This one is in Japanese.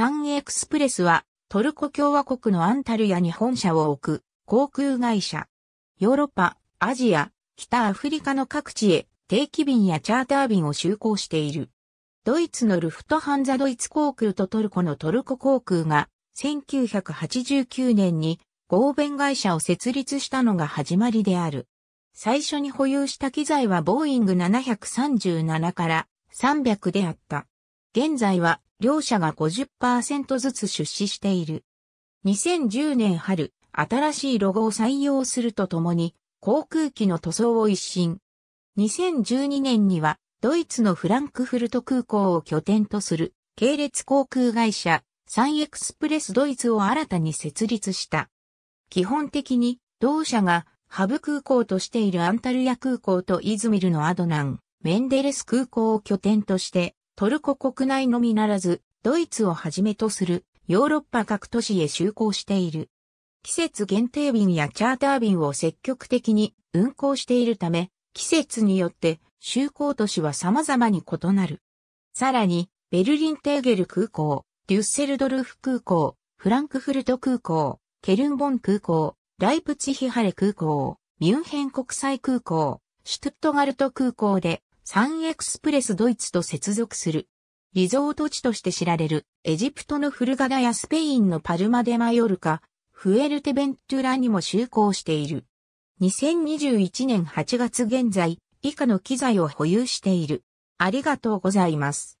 サンエクスプレスはトルコ共和国のアンタルヤに本社を置く航空会社。ヨーロッパ、アジア、北アフリカの各地へ定期便やチャーター便を就航している。ドイツのルフトハンザドイツ航空とトルコのトルコ航空が1989年に合弁会社を設立したのが始まりである。最初に保有した機材はボーイング737から300であった。現在は両社が50%ずつ出資している。2010年春、新しいロゴを採用するとともに、航空機の塗装を一新。2012年には、ドイツのフランクフルト空港を拠点とする、系列航空会社、サンエクスプレスドイツを新たに設立した。基本的に、同社が、ハブ空港としているアンタルヤ空港とイズミルのアドナン、メンデレス空港を拠点として、トルコ国内のみならず、ドイツをはじめとするヨーロッパ各都市へ就航している。季節限定便やチャーター便を積極的に運航しているため、季節によって就航都市は様々に異なる。さらに、ベルリンテーゲル空港、デュッセルドルフ空港、フランクフルト空港、ケルンボン空港、ライプツヒハレ空港、ミュンヘン国際空港、シュトゥットガルト空港でサンエクスプレスドイツと接続する。リゾート地として知られるエジプトのフルガダやスペインのパルマデマヨルカ、フエルテベントゥラにも就航している。2021年8月現在、以下の機材を保有している。ありがとうございます。